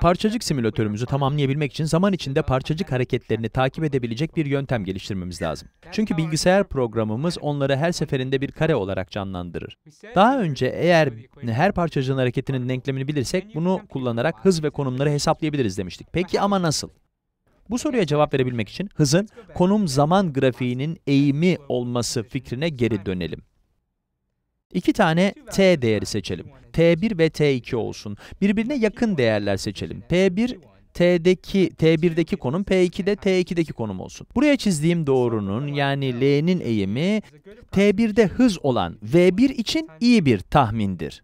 Parçacık simülatörümüzü tamamlayabilmek için zaman içinde parçacık hareketlerini takip edebilecek bir yöntem geliştirmemiz lazım. Çünkü bilgisayar programımız onları her seferinde bir kare olarak canlandırır. Daha önce eğer her parçacığın hareketinin denklemini bilirsek bunu kullanarak hız ve konumları hesaplayabiliriz demiştik. Peki ama nasıl? Bu soruya cevap verebilmek için hızın konum zaman grafiğinin eğimi olması fikrine geri dönelim. İki tane T değeri seçelim. T1 ve T2 olsun. Birbirine yakın değerler seçelim. P1 T'deki T1'deki konum P2'de T2'deki konum olsun. Buraya çizdiğim doğrunun yani L'nin eğimi T1'de hız olan V1 için iyi bir tahmindir.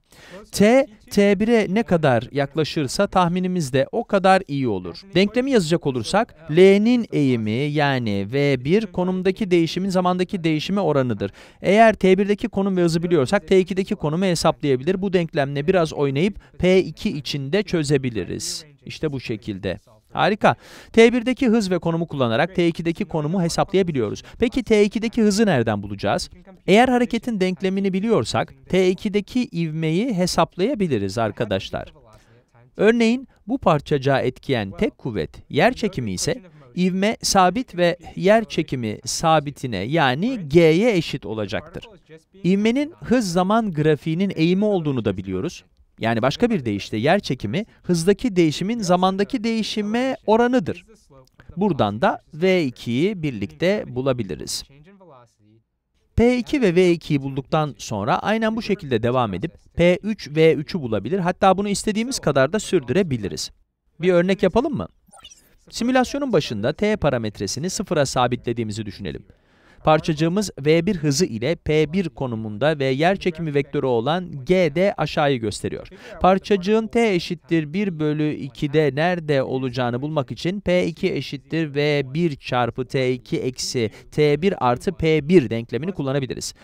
T, T1'e ne kadar yaklaşırsa tahminimiz de o kadar iyi olur. Denklemi yazacak olursak, L'nin eğimi yani V1 konumdaki değişimin zamandaki değişime oranıdır. Eğer T1'deki konum ve hızı biliyorsak T2'deki konumu hesaplayabilir. Bu denklemle biraz oynayıp P2 içinde çözebiliriz. İşte bu şekilde. Harika. T1'deki hız ve konumu kullanarak T2'deki konumu hesaplayabiliyoruz. Peki T2'deki hızı nereden bulacağız? Eğer hareketin denklemini biliyorsak T2'deki ivmeyi hesaplayabiliriz arkadaşlar. Örneğin bu parçacağı etkiyen tek kuvvet yer çekimi ise ivme sabit ve yer çekimi sabitine yani g'ye eşit olacaktır. İvmenin hız zaman grafiğinin eğimi olduğunu da biliyoruz. Yani başka bir deyişle yer çekimi hızdaki değişimin zamandaki değişime oranıdır. Buradan da V2'yi birlikte bulabiliriz. P2 ve V2'yi bulduktan sonra aynen bu şekilde devam edip P3, V3'ü bulabilir. Hatta bunu istediğimiz kadar da sürdürebiliriz. Bir örnek yapalım mı? Simülasyonun başında t parametresini sıfıra sabitlediğimizi düşünelim. Parçacığımız V1 hızı ile P1 konumunda ve yer çekimi vektörü olan G de aşağıyı gösteriyor. Parçacığın T eşittir 1 bölü 2'de nerede olacağını bulmak için P2 eşittir V1 çarpı T2 eksi T1 artı P1 denklemini kullanabiliriz.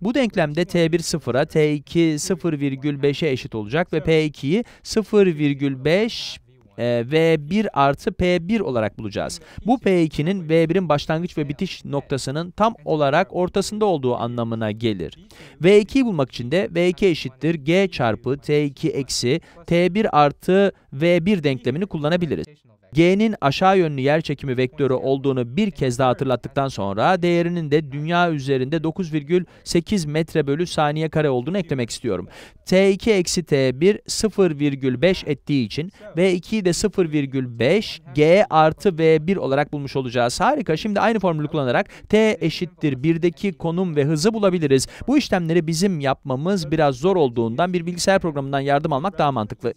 Bu denklemde T1 sıfıra, T2 0,5'e eşit olacak ve P2'yi 0,5 e, ee, V1 artı P1 olarak bulacağız. Bu P2'nin V1'in başlangıç ve bitiş noktasının tam olarak ortasında olduğu anlamına gelir. V2'yi bulmak için de V2 eşittir G çarpı T2 eksi T1 artı V1 denklemini kullanabiliriz. G'nin aşağı yönlü yer çekimi vektörü olduğunu bir kez daha hatırlattıktan sonra değerinin de dünya üzerinde 9,8 metre bölü saniye kare olduğunu eklemek istiyorum. T2 eksi T1 0,5 ettiği için V2'yi de 0,5 G artı V1 olarak bulmuş olacağız. Harika. Şimdi aynı formülü kullanarak T eşittir 1'deki konum ve hızı bulabiliriz. Bu işlemleri bizim yapmamız biraz zor olduğundan bir bilgisayar programından yardım almak daha mantıklı.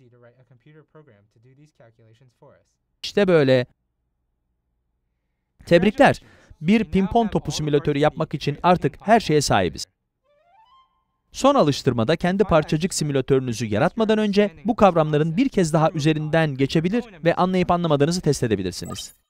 İşte böyle. Tebrikler. Bir pimpon topu simülatörü yapmak için şey artık her şeye sahibiz. Son alıştırmada kendi parçacık simülatörünüzü yaratmadan önce bu kavramların bir kez daha üzerinden geçebilir ve anlayıp anlamadığınızı test edebilirsiniz.